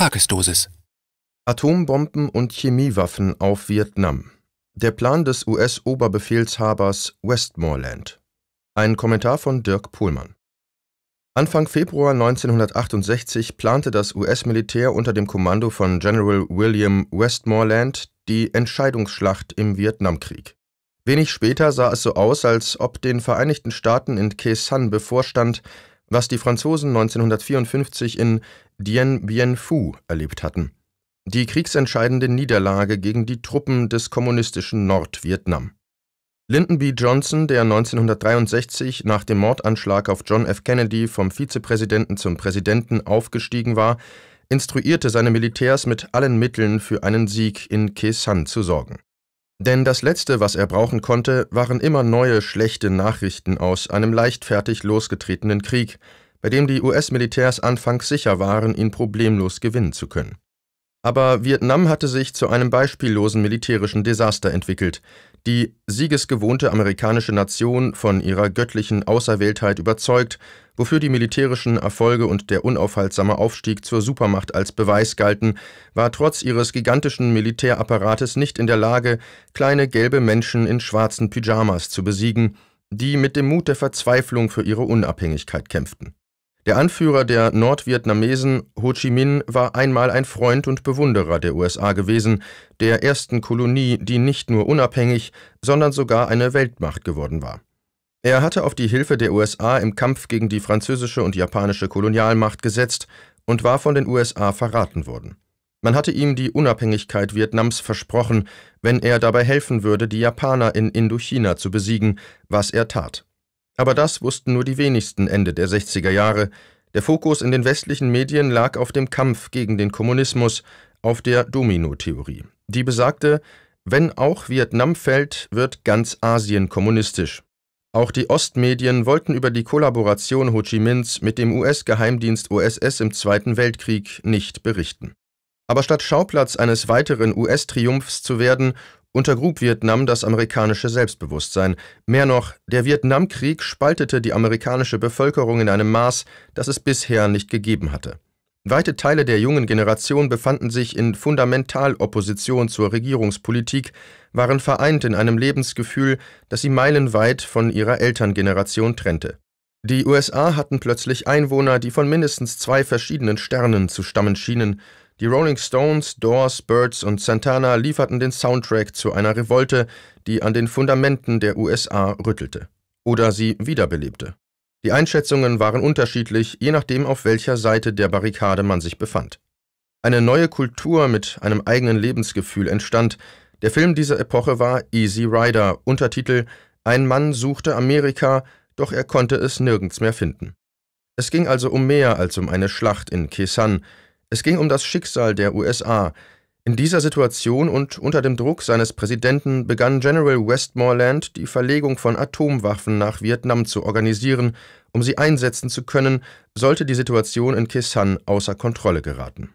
Tagesdosis. Atombomben und Chemiewaffen auf Vietnam. Der Plan des US-Oberbefehlshabers Westmoreland. Ein Kommentar von Dirk Pohlmann. Anfang Februar 1968 plante das US-Militär unter dem Kommando von General William Westmoreland die Entscheidungsschlacht im Vietnamkrieg. Wenig später sah es so aus, als ob den Vereinigten Staaten in Khe San bevorstand, was die Franzosen 1954 in Dien Bien Phu erlebt hatten. Die kriegsentscheidende Niederlage gegen die Truppen des kommunistischen Nordvietnam. Lyndon B. Johnson, der 1963 nach dem Mordanschlag auf John F. Kennedy vom Vizepräsidenten zum Präsidenten aufgestiegen war, instruierte seine Militärs mit allen Mitteln für einen Sieg in Khe San zu sorgen. Denn das Letzte, was er brauchen konnte, waren immer neue schlechte Nachrichten aus einem leichtfertig losgetretenen Krieg, bei dem die US-Militärs anfangs sicher waren, ihn problemlos gewinnen zu können. Aber Vietnam hatte sich zu einem beispiellosen militärischen Desaster entwickelt, die siegesgewohnte amerikanische Nation von ihrer göttlichen Auserwähltheit überzeugt, wofür die militärischen Erfolge und der unaufhaltsame Aufstieg zur Supermacht als Beweis galten, war trotz ihres gigantischen Militärapparates nicht in der Lage, kleine gelbe Menschen in schwarzen Pyjamas zu besiegen, die mit dem Mut der Verzweiflung für ihre Unabhängigkeit kämpften. Der Anführer der Nordvietnamesen, Ho Chi Minh, war einmal ein Freund und Bewunderer der USA gewesen, der ersten Kolonie, die nicht nur unabhängig, sondern sogar eine Weltmacht geworden war. Er hatte auf die Hilfe der USA im Kampf gegen die französische und japanische Kolonialmacht gesetzt und war von den USA verraten worden. Man hatte ihm die Unabhängigkeit Vietnams versprochen, wenn er dabei helfen würde, die Japaner in Indochina zu besiegen, was er tat. Aber das wussten nur die wenigsten Ende der 60er Jahre. Der Fokus in den westlichen Medien lag auf dem Kampf gegen den Kommunismus, auf der Domino-Theorie. Die besagte, wenn auch Vietnam fällt, wird ganz Asien kommunistisch. Auch die Ostmedien wollten über die Kollaboration Ho Chi Minhs mit dem US-Geheimdienst OSS im Zweiten Weltkrieg nicht berichten. Aber statt Schauplatz eines weiteren US-Triumphs zu werden, untergrub Vietnam das amerikanische Selbstbewusstsein. Mehr noch, der Vietnamkrieg spaltete die amerikanische Bevölkerung in einem Maß, das es bisher nicht gegeben hatte. Weite Teile der jungen Generation befanden sich in Fundamentalopposition zur Regierungspolitik, waren vereint in einem Lebensgefühl, das sie meilenweit von ihrer Elterngeneration trennte. Die USA hatten plötzlich Einwohner, die von mindestens zwei verschiedenen Sternen zu stammen schienen, die Rolling Stones, Doors, Birds und Santana lieferten den Soundtrack zu einer Revolte, die an den Fundamenten der USA rüttelte oder sie wiederbelebte. Die Einschätzungen waren unterschiedlich, je nachdem, auf welcher Seite der Barrikade man sich befand. Eine neue Kultur mit einem eigenen Lebensgefühl entstand. Der Film dieser Epoche war Easy Rider, Untertitel Ein Mann suchte Amerika, doch er konnte es nirgends mehr finden. Es ging also um mehr als um eine Schlacht in Kesan. Es ging um das Schicksal der USA. In dieser Situation und unter dem Druck seines Präsidenten begann General Westmoreland, die Verlegung von Atomwaffen nach Vietnam zu organisieren, um sie einsetzen zu können, sollte die Situation in Kisan außer Kontrolle geraten.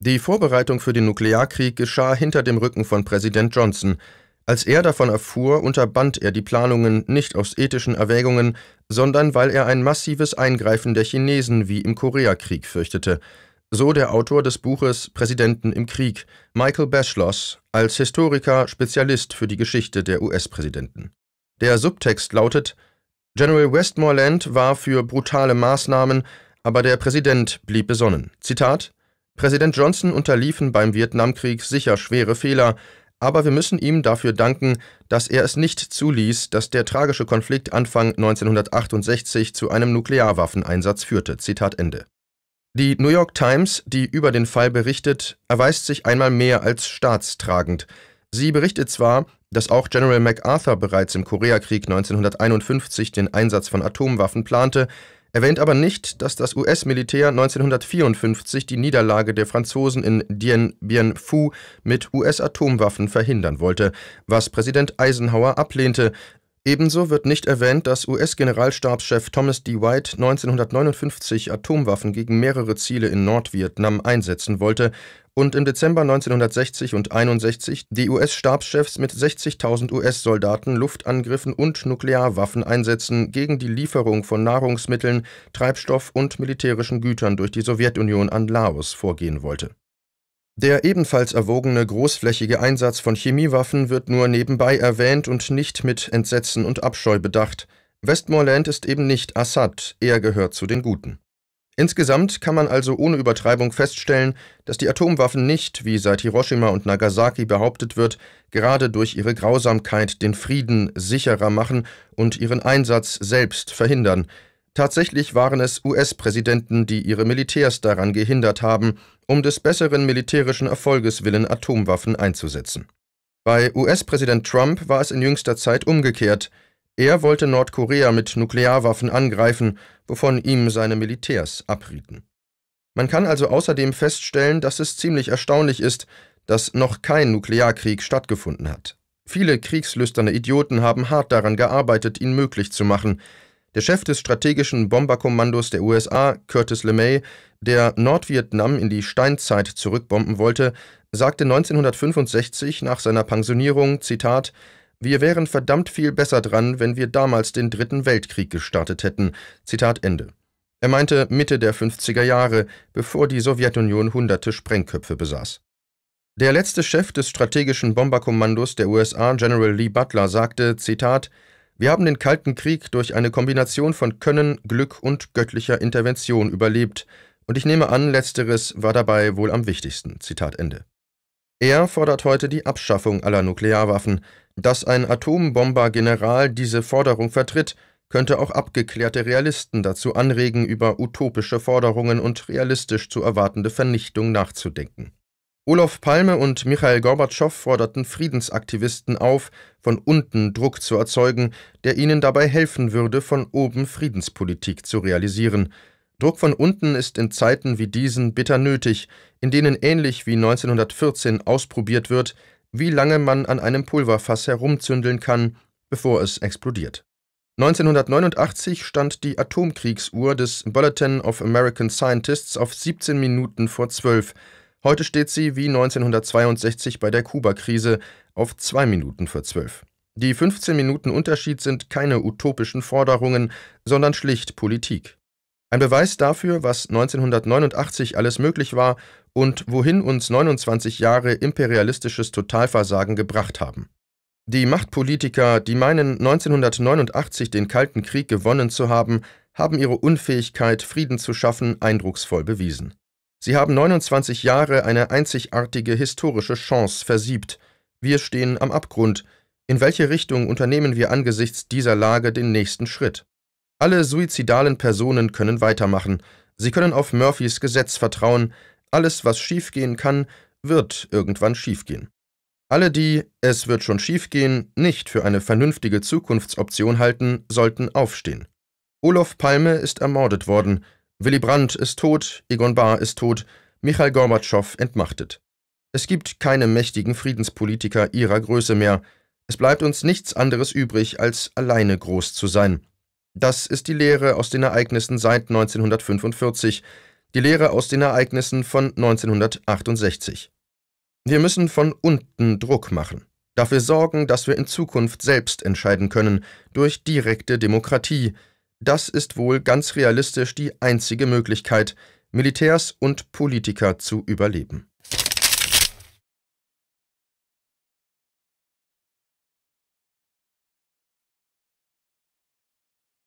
Die Vorbereitung für den Nuklearkrieg geschah hinter dem Rücken von Präsident Johnson. Als er davon erfuhr, unterband er die Planungen nicht aus ethischen Erwägungen, sondern weil er ein massives Eingreifen der Chinesen wie im Koreakrieg fürchtete – so der Autor des Buches Präsidenten im Krieg, Michael Beschloss, als Historiker Spezialist für die Geschichte der US-Präsidenten. Der Subtext lautet: General Westmoreland war für brutale Maßnahmen, aber der Präsident blieb besonnen. Zitat: Präsident Johnson unterliefen beim Vietnamkrieg sicher schwere Fehler, aber wir müssen ihm dafür danken, dass er es nicht zuließ, dass der tragische Konflikt Anfang 1968 zu einem Nuklearwaffeneinsatz führte. Zitat Ende. Die New York Times, die über den Fall berichtet, erweist sich einmal mehr als staatstragend. Sie berichtet zwar, dass auch General MacArthur bereits im Koreakrieg 1951 den Einsatz von Atomwaffen plante, erwähnt aber nicht, dass das US-Militär 1954 die Niederlage der Franzosen in Dien Bien Phu mit US-Atomwaffen verhindern wollte, was Präsident Eisenhower ablehnte, Ebenso wird nicht erwähnt, dass US-Generalstabschef Thomas D. White 1959 Atomwaffen gegen mehrere Ziele in Nordvietnam einsetzen wollte und im Dezember 1960 und 61 die US-Stabschefs mit 60.000 US-Soldaten Luftangriffen und Nuklearwaffen einsetzen gegen die Lieferung von Nahrungsmitteln, Treibstoff und militärischen Gütern durch die Sowjetunion an Laos vorgehen wollte der ebenfalls erwogene großflächige Einsatz von Chemiewaffen wird nur nebenbei erwähnt und nicht mit Entsetzen und Abscheu bedacht. Westmoreland ist eben nicht Assad, er gehört zu den Guten. Insgesamt kann man also ohne Übertreibung feststellen, dass die Atomwaffen nicht, wie seit Hiroshima und Nagasaki behauptet wird, gerade durch ihre Grausamkeit den Frieden sicherer machen und ihren Einsatz selbst verhindern. Tatsächlich waren es US-Präsidenten, die ihre Militärs daran gehindert haben, um des besseren militärischen Erfolges willen Atomwaffen einzusetzen. Bei US-Präsident Trump war es in jüngster Zeit umgekehrt. Er wollte Nordkorea mit Nuklearwaffen angreifen, wovon ihm seine Militärs abrieten. Man kann also außerdem feststellen, dass es ziemlich erstaunlich ist, dass noch kein Nuklearkrieg stattgefunden hat. Viele kriegslüsterne Idioten haben hart daran gearbeitet, ihn möglich zu machen, der Chef des strategischen Bomberkommandos der USA, Curtis LeMay, der Nordvietnam in die Steinzeit zurückbomben wollte, sagte 1965 nach seiner Pensionierung, Zitat, wir wären verdammt viel besser dran, wenn wir damals den Dritten Weltkrieg gestartet hätten. Zitat Ende. Er meinte Mitte der 50er Jahre, bevor die Sowjetunion hunderte Sprengköpfe besaß. Der letzte Chef des strategischen Bomberkommandos der USA, General Lee Butler, sagte, Zitat, wir haben den Kalten Krieg durch eine Kombination von Können, Glück und göttlicher Intervention überlebt, und ich nehme an, letzteres war dabei wohl am wichtigsten. Zitat Ende. Er fordert heute die Abschaffung aller Nuklearwaffen. Dass ein Atombomber-General diese Forderung vertritt, könnte auch abgeklärte Realisten dazu anregen, über utopische Forderungen und realistisch zu erwartende Vernichtung nachzudenken. Olof Palme und Michael Gorbatschow forderten Friedensaktivisten auf, von unten Druck zu erzeugen, der ihnen dabei helfen würde, von oben Friedenspolitik zu realisieren. Druck von unten ist in Zeiten wie diesen bitter nötig, in denen ähnlich wie 1914 ausprobiert wird, wie lange man an einem Pulverfass herumzündeln kann, bevor es explodiert. 1989 stand die Atomkriegsuhr des Bulletin of American Scientists auf 17 Minuten vor 12 Heute steht sie wie 1962 bei der Kuba-Krise auf zwei Minuten vor zwölf. Die 15 Minuten Unterschied sind keine utopischen Forderungen, sondern schlicht Politik. Ein Beweis dafür, was 1989 alles möglich war und wohin uns 29 Jahre imperialistisches Totalversagen gebracht haben. Die Machtpolitiker, die meinen, 1989 den Kalten Krieg gewonnen zu haben, haben ihre Unfähigkeit, Frieden zu schaffen, eindrucksvoll bewiesen. Sie haben 29 Jahre eine einzigartige historische Chance versiebt. Wir stehen am Abgrund. In welche Richtung unternehmen wir angesichts dieser Lage den nächsten Schritt? Alle suizidalen Personen können weitermachen. Sie können auf Murphys Gesetz vertrauen. Alles, was schiefgehen kann, wird irgendwann schiefgehen. Alle, die es wird schon schiefgehen, nicht für eine vernünftige Zukunftsoption halten, sollten aufstehen. Olof Palme ist ermordet worden. Willy Brandt ist tot, Egon Bahr ist tot, Michael Gorbatschow entmachtet. Es gibt keine mächtigen Friedenspolitiker ihrer Größe mehr. Es bleibt uns nichts anderes übrig, als alleine groß zu sein. Das ist die Lehre aus den Ereignissen seit 1945, die Lehre aus den Ereignissen von 1968. Wir müssen von unten Druck machen, dafür sorgen, dass wir in Zukunft selbst entscheiden können, durch direkte Demokratie, das ist wohl ganz realistisch die einzige Möglichkeit, Militärs und Politiker zu überleben.